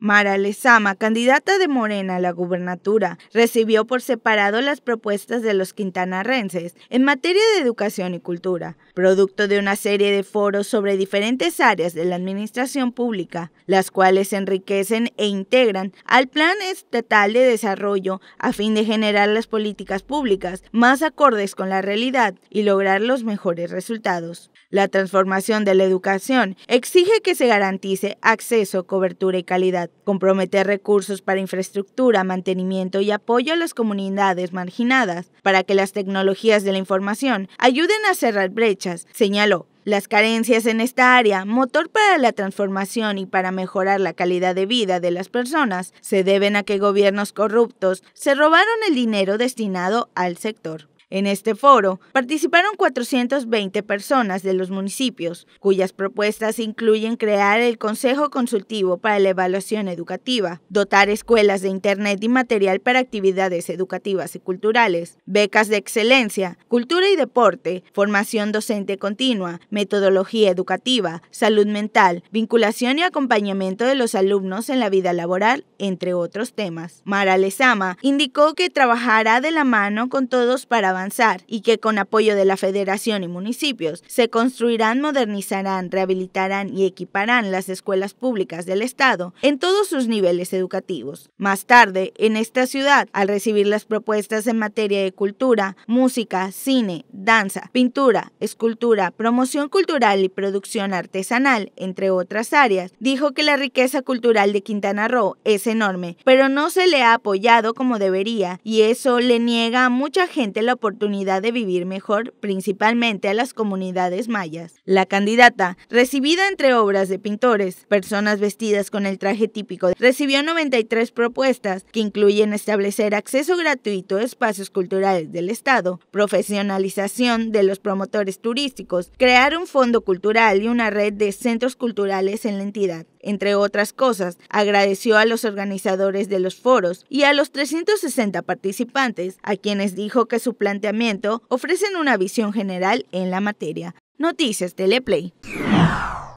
Mara Lezama, candidata de Morena a la gubernatura, recibió por separado las propuestas de los quintanarrenses en materia de educación y cultura, producto de una serie de foros sobre diferentes áreas de la administración pública, las cuales enriquecen e integran al Plan Estatal de Desarrollo a fin de generar las políticas públicas más acordes con la realidad y lograr los mejores resultados. La transformación de la educación exige que se garantice acceso, cobertura y calidad comprometer recursos para infraestructura, mantenimiento y apoyo a las comunidades marginadas para que las tecnologías de la información ayuden a cerrar brechas, señaló. Las carencias en esta área, motor para la transformación y para mejorar la calidad de vida de las personas, se deben a que gobiernos corruptos se robaron el dinero destinado al sector. En este foro participaron 420 personas de los municipios, cuyas propuestas incluyen crear el Consejo Consultivo para la Evaluación Educativa, dotar escuelas de Internet y material para actividades educativas y culturales, becas de excelencia, cultura y deporte, formación docente continua, metodología educativa, salud mental, vinculación y acompañamiento de los alumnos en la vida laboral, entre otros temas. Mara Lezama indicó que trabajará de la mano con todos para avanzar avanzar y que con apoyo de la Federación y municipios se construirán, modernizarán, rehabilitarán y equiparán las escuelas públicas del Estado en todos sus niveles educativos. Más tarde, en esta ciudad, al recibir las propuestas en materia de cultura, música, cine, danza, pintura, escultura, promoción cultural y producción artesanal, entre otras áreas, dijo que la riqueza cultural de Quintana Roo es enorme, pero no se le ha apoyado como debería y eso le niega a mucha gente la oportunidad oportunidad de vivir mejor, principalmente a las comunidades mayas. La candidata, recibida entre obras de pintores, personas vestidas con el traje típico, recibió 93 propuestas que incluyen establecer acceso gratuito a espacios culturales del Estado, profesionalización de los promotores turísticos, crear un fondo cultural y una red de centros culturales en la entidad. Entre otras cosas, agradeció a los organizadores de los foros y a los 360 participantes, a quienes dijo que su plan ofrecen una visión general en la materia. Noticias Teleplay.